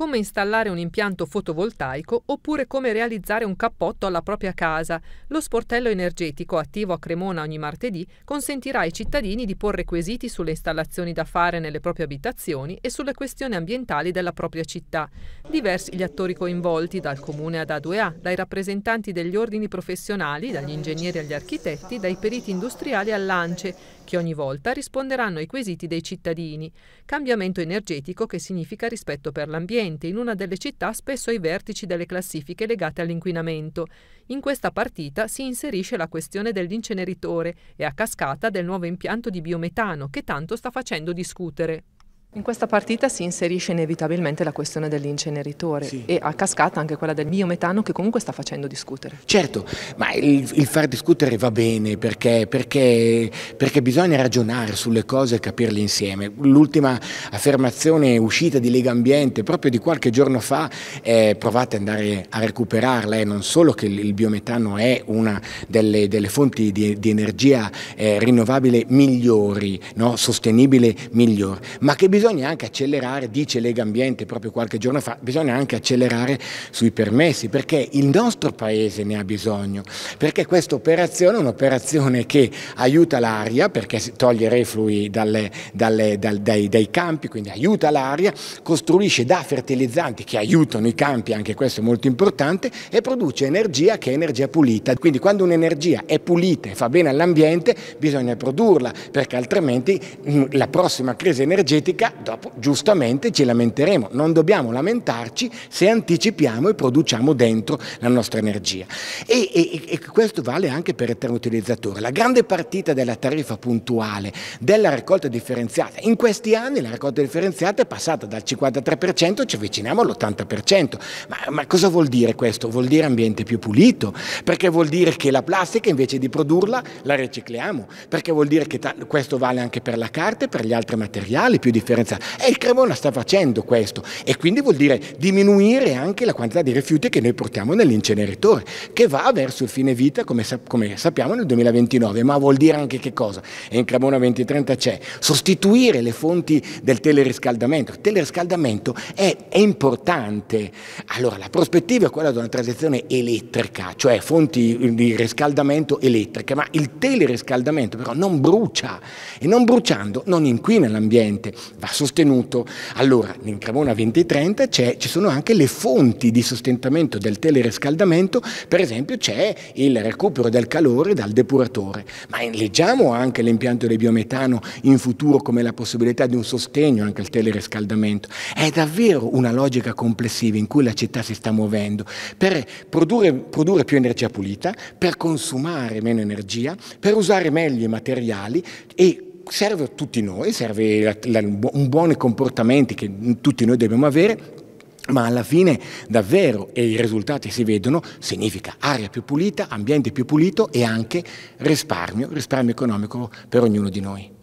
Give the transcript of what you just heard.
come installare un impianto fotovoltaico oppure come realizzare un cappotto alla propria casa. Lo sportello energetico attivo a Cremona ogni martedì consentirà ai cittadini di porre quesiti sulle installazioni da fare nelle proprie abitazioni e sulle questioni ambientali della propria città. Diversi gli attori coinvolti, dal comune ad A2A, dai rappresentanti degli ordini professionali, dagli ingegneri agli architetti, dai periti industriali all'ANCE, che ogni volta risponderanno ai quesiti dei cittadini. Cambiamento energetico che significa rispetto per l'ambiente presente in una delle città spesso ai vertici delle classifiche legate all'inquinamento. In questa partita si inserisce la questione dell'inceneritore e a cascata del nuovo impianto di biometano che tanto sta facendo discutere. In questa partita si inserisce inevitabilmente la questione dell'inceneritore sì. e a cascata anche quella del biometano che comunque sta facendo discutere. Certo, ma il, il far discutere va bene perché, perché, perché, bisogna ragionare sulle cose e capirle insieme. L'ultima affermazione uscita di Lega Ambiente proprio di qualche giorno fa, eh, provate ad andare a recuperarla, eh, non solo che il biometano è una delle, delle fonti di, di energia eh, rinnovabile migliori, no? sostenibile miglior, ma che bisogna bisogna anche accelerare, dice Lega Ambiente proprio qualche giorno fa, bisogna anche accelerare sui permessi perché il nostro paese ne ha bisogno, perché questa operazione è un'operazione che aiuta l'aria, perché toglie reflui dalle, dalle, dal, dai, dai campi, quindi aiuta l'aria, costruisce da fertilizzanti che aiutano i campi, anche questo è molto importante, e produce energia che è energia pulita. Quindi quando un'energia è pulita e fa bene all'ambiente bisogna produrla, perché altrimenti mm, la prossima crisi energetica dopo giustamente ci lamenteremo, non dobbiamo lamentarci se anticipiamo e produciamo dentro la nostra energia. E, e, e questo vale anche per il termoutilizzatore. La grande partita della tariffa puntuale della raccolta differenziata, in questi anni la raccolta differenziata è passata dal 53%, ci avviciniamo all'80%, ma, ma cosa vuol dire questo? Vuol dire ambiente più pulito, perché vuol dire che la plastica invece di produrla la recicliamo, perché vuol dire che questo vale anche per la carta e per gli altri materiali più differenziati differenziata. E il Cremona sta facendo questo e quindi vuol dire diminuire anche la quantità di rifiuti che noi portiamo nell'inceneritore, che va verso il fine vita, come, sa come, sappiamo, nel 2029. Ma vuol dire anche che cosa? E in Cremona 2030 c'è sostituire le fonti del teleriscaldamento. Il teleriscaldamento è, è importante. Allora, la prospettiva è quella di una transizione elettrica, cioè fonti di riscaldamento elettriche, ma il teleriscaldamento però non brucia e non bruciando non inquina l'ambiente, va sostenuto. Allora, in Cremona 2030 ci sono anche le fonti di sostentamento del teleriscaldamento, per esempio c'è il recupero del calore dal depuratore, ma leggiamo anche l'impianto del biometano in futuro come la possibilità di un sostegno anche al teleriscaldamento. È davvero una logica complessiva in cui la città si sta muovendo per produrre, produrre più energia pulita, per consumare meno energia, per usare meglio i materiali e serve a tutti noi, serve la, la, un buon comportamento che tutti noi dobbiamo avere, ma alla fine davvero, e i risultati si vedono, significa aria più pulita, ambiente più pulito e anche risparmio, risparmio economico per ognuno di noi.